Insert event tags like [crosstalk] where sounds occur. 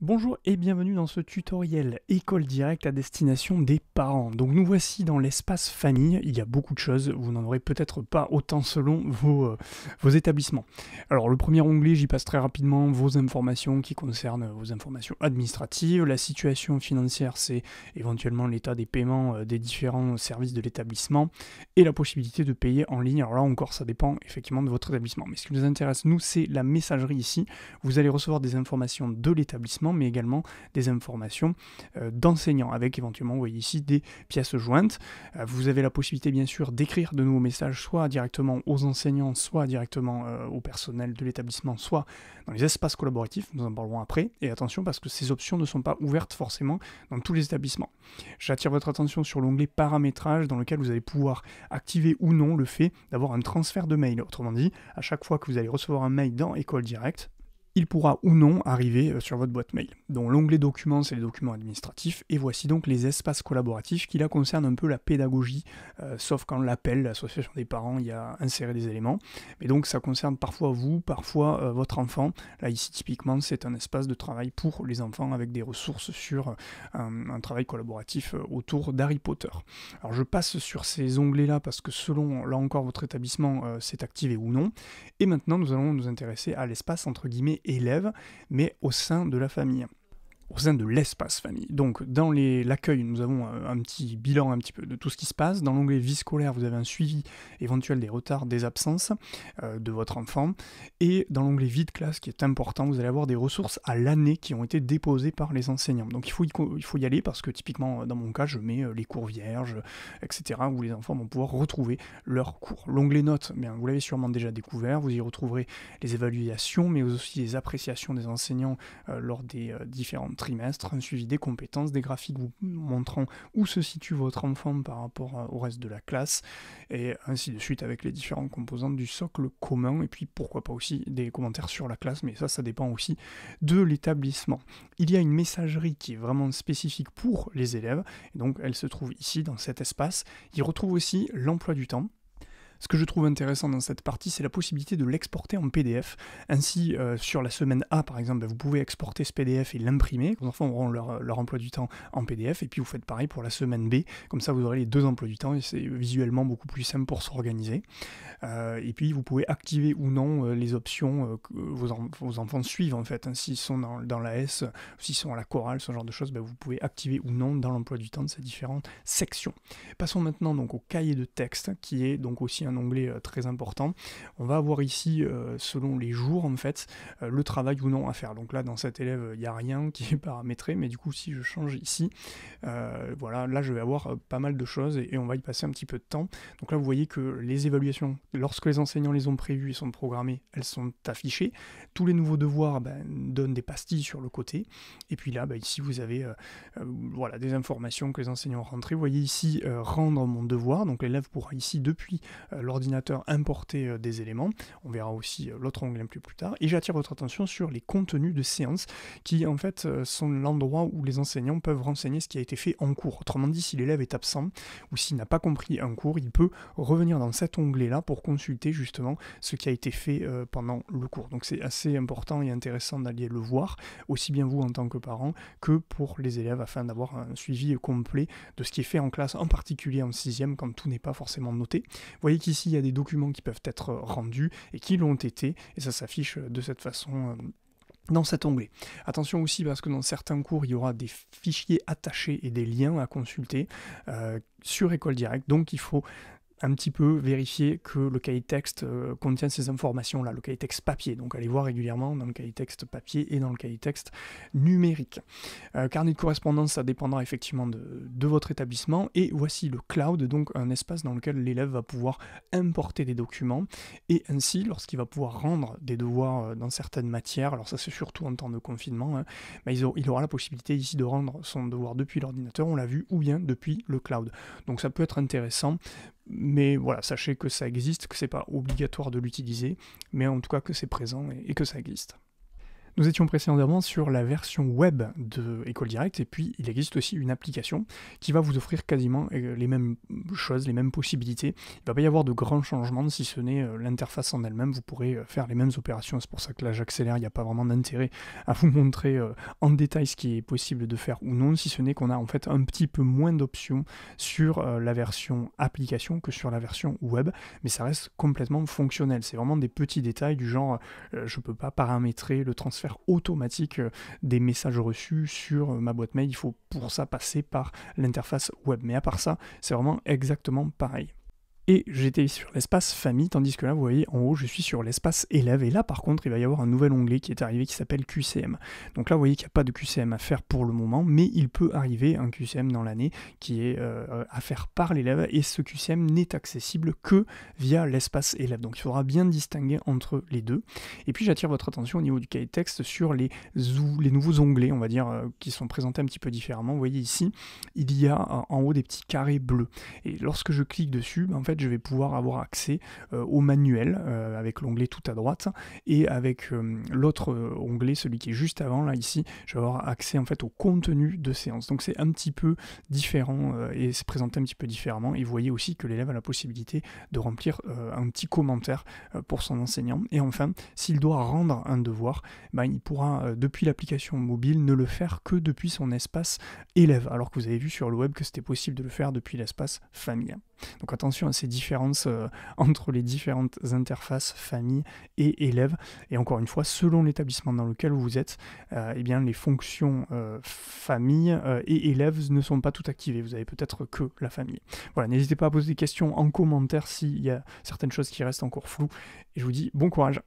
Bonjour et bienvenue dans ce tutoriel école directe à destination des parents. Donc nous voici dans l'espace famille, il y a beaucoup de choses, vous n'en aurez peut-être pas autant selon vos, euh, vos, établissements. Alors le premier onglet, j'y passe très rapidement vos informations qui concernent vos informations administratives, la situation financière, c'est éventuellement l'état des paiements euh, des différents services de l'établissement et la possibilité de payer en ligne. Alors là encore, ça dépend effectivement de votre établissement. Mais ce qui nous intéresse, nous, c'est la messagerie ici. Vous allez recevoir des informations de l'établissement mais également des informations euh, d'enseignants, avec éventuellement, vous voyez ici, des pièces jointes. Euh, vous avez la possibilité, bien sûr, d'écrire de nouveaux messages, soit directement aux enseignants, soit directement euh, au personnel de l'établissement, soit dans les espaces collaboratifs, nous en parlerons après. Et attention, parce que ces options ne sont pas ouvertes forcément dans tous les établissements. J'attire votre attention sur l'onglet paramétrage dans lequel vous allez pouvoir activer ou non le fait d'avoir un transfert de mail. Autrement dit, à chaque fois que vous allez recevoir un mail dans École Directe, il pourra ou non arriver euh, sur votre boîte mail. Donc l'onglet documents, c'est les documents administratifs, et voici donc les espaces collaboratifs qui là concernent un peu la pédagogie, euh, sauf quand l'appel, l'association des parents il y a inséré des éléments. Mais donc ça concerne parfois vous, parfois euh, votre enfant. Là ici typiquement c'est un espace de travail pour les enfants avec des ressources sur un, un, travail collaboratif autour d'Harry Potter. Alors je passe sur ces onglets là parce que selon là encore votre établissement c'est activé ou non. Et maintenant nous allons nous intéresser à l'espace entre guillemets élève, mais au sein de la famille au sein de l'espace famille. Donc dans l'accueil, nous avons euh, un, petit bilan un petit peu de tout ce qui se passe. Dans l'onglet vie scolaire, vous avez un suivi éventuel des retards, des absences euh, de votre enfant. Et dans l'onglet vie de classe, qui est important, vous allez avoir des ressources à l'année qui ont été déposées par les enseignants. Donc il faut, y, il faut y aller parce que typiquement euh, dans mon cas, je mets les cours vierges, etc., où les enfants vont pouvoir retrouver leurs cours. L'onglet notes, eh vous l'avez sûrement déjà découvert, vous y retrouverez les évaluations, mais aussi les appréciations des enseignants lors des différentes trimestre, un suivi des compétences, des graphiques vous montrant où se situe votre enfant par rapport euh, au reste de la classe, et ainsi de suite avec les différents composantes du socle commun, et puis pourquoi pas aussi des commentaires sur la classe, mais ça, ça dépend aussi de l'établissement. Il y a une messagerie qui est vraiment spécifique pour les élèves, et donc elle se trouve ici dans cet espace. Il retrouve aussi l'emploi du temps ce que je trouve intéressant dans cette partie, c'est la possibilité de l'exporter en PDF. Ainsi, euh, sur la semaine A, par exemple, bah, vous pouvez exporter ce PDF et l'imprimer. Vos enfants auront leur, emploi du temps en PDF. Et puis, vous faites pareil pour la semaine B. Comme ça, vous aurez les deux emplois du temps et c'est visuellement beaucoup plus simple pour s'organiser. Euh, et puis, vous pouvez activer ou non euh, les options que vos, enfants suivent, en fait. Hein. s'ils sont dans, la S, s'ils sont à la chorale, ce genre de choses, bah, vous pouvez activer ou non dans l'emploi du temps de ces différentes sections. Passons maintenant donc au cahier de texte, qui est donc aussi un onglet euh, très important. On va avoir ici, euh, selon les jours en fait, euh, le travail ou non à faire. Donc là, dans cet élève, il n'y a rien qui est [laughs] paramétré, mais du coup, si je change ici, voilà, là, je vais avoir pas mal de choses et, on va y passer un petit peu de temps. Donc là, vous voyez que les évaluations, lorsque les enseignants les ont prévues et sont programmées, elles sont affichées. Tous les nouveaux devoirs ben, donnent des pastilles sur le côté. Et puis là, ben, ici, vous avez voilà, des informations que les enseignants ont rentrées. Vous voyez ici, rendre mon devoir. Donc l'élève pourra ici, depuis l'ordinateur importer euh, des éléments. On verra aussi euh, l'autre onglet un peu plus tard. Et j'attire votre attention sur les contenus de séance qui en fait euh, sont l'endroit où les enseignants peuvent renseigner ce qui a été fait en cours. Autrement dit, si l'élève est absent ou s'il n'a pas compris un cours, il peut revenir dans cet onglet-là pour consulter justement ce qui a été fait pendant le cours. Donc c'est assez important et intéressant d'aller le voir, aussi bien vous en tant que parent que pour les élèves afin d'avoir un suivi complet de ce qui est fait en classe, en particulier en sixième quand tout n'est pas forcément noté. Vous voyez ici, il y a des documents qui peuvent être euh, rendus et qui l'ont été, et ça s'affiche euh, de cette façon euh, dans cet onglet. Attention aussi parce que dans certains cours, il y aura des fichiers attachés et des liens à consulter sur École Directe, donc il faut un petit peu vérifier que le cahier texte euh, contient ces informations-là, le cahier texte papier. Donc allez voir régulièrement dans le cahier texte papier et dans le cahier texte numérique. Euh, carnet de correspondance, ça dépendra effectivement de, votre établissement. Et voici le cloud, donc un espace dans lequel l'élève va pouvoir importer des documents. Et ainsi, lorsqu'il va pouvoir rendre des devoirs euh, dans certaines matières, alors ça c'est surtout en temps de confinement, hein, bah, il, aura, il aura la possibilité ici de rendre son devoir depuis l'ordinateur, on l'a vu, ou bien depuis le cloud. Donc ça peut être intéressant mais voilà, sachez que ça existe, que c'est pas obligatoire de l'utiliser, mais en tout cas que c'est présent et, et que ça existe. Nous étions précédemment sur la version web de École Directe et puis il existe aussi une application qui va vous offrir quasiment euh, les mêmes choses, les mêmes possibilités. Il ne va pas y avoir de grands changements si ce n'est euh, l'interface en elle-même. Vous pourrez euh, faire les mêmes opérations. C'est pour ça que là j'accélère, il n'y a pas vraiment d'intérêt à vous montrer en détail ce qui est possible de faire ou non, si ce n'est qu'on a en fait un petit peu moins d'options sur la version application que sur la version web, mais ça reste complètement fonctionnel. C'est vraiment des petits détails du genre je ne peux pas paramétrer le transfert automatique euh, des messages reçus sur euh, ma boîte mail. Il faut pour ça passer par l'interface web. Mais à part ça, c'est vraiment exactement pareil et j'étais sur l'espace famille, tandis que là, vous voyez, en haut, je suis sur l'espace élève, et là, par contre, il va y avoir un nouvel onglet qui est arrivé qui s'appelle QCM. Donc là, vous voyez qu'il n'y a pas de QCM à faire pour le moment, mais il peut arriver un QCM dans l'année qui est euh, à faire par l'élève, et ce QCM n'est accessible que via l'espace élève. Donc il faudra bien distinguer entre les deux. Et puis, j'attire votre attention au niveau du cahier texte sur les, les nouveaux onglets, on va dire, euh, qui sont présentés un petit peu différemment. Vous voyez ici, il y a euh, en haut des petits carrés bleus, et lorsque je clique dessus, ben, en fait, je vais pouvoir avoir accès euh, au manuel euh, avec l'onglet tout à droite et avec euh, l'autre onglet, celui qui est juste avant là ici, je vais avoir accès en fait au contenu de séance. Donc c'est un petit peu différent et se présenter un petit peu différemment. Et vous voyez aussi que l'élève a la possibilité de remplir un petit commentaire pour son enseignant. Et enfin, s'il doit rendre un devoir, ben, il pourra depuis l'application mobile ne le faire que depuis son espace élève, alors que vous avez vu sur le web que c'était possible de le faire depuis l'espace famille. Donc attention à ces différences euh, entre les différentes interfaces famille et élève. Et encore une fois, selon l'établissement dans lequel vous êtes, euh, eh bien, les fonctions euh, famille et élèves ne sont pas toutes activées. Vous avez peut-être que la famille. Voilà, n'hésitez pas à poser des questions en commentaire s'il y a certaines choses qui restent encore floues. Et je vous dis bon courage.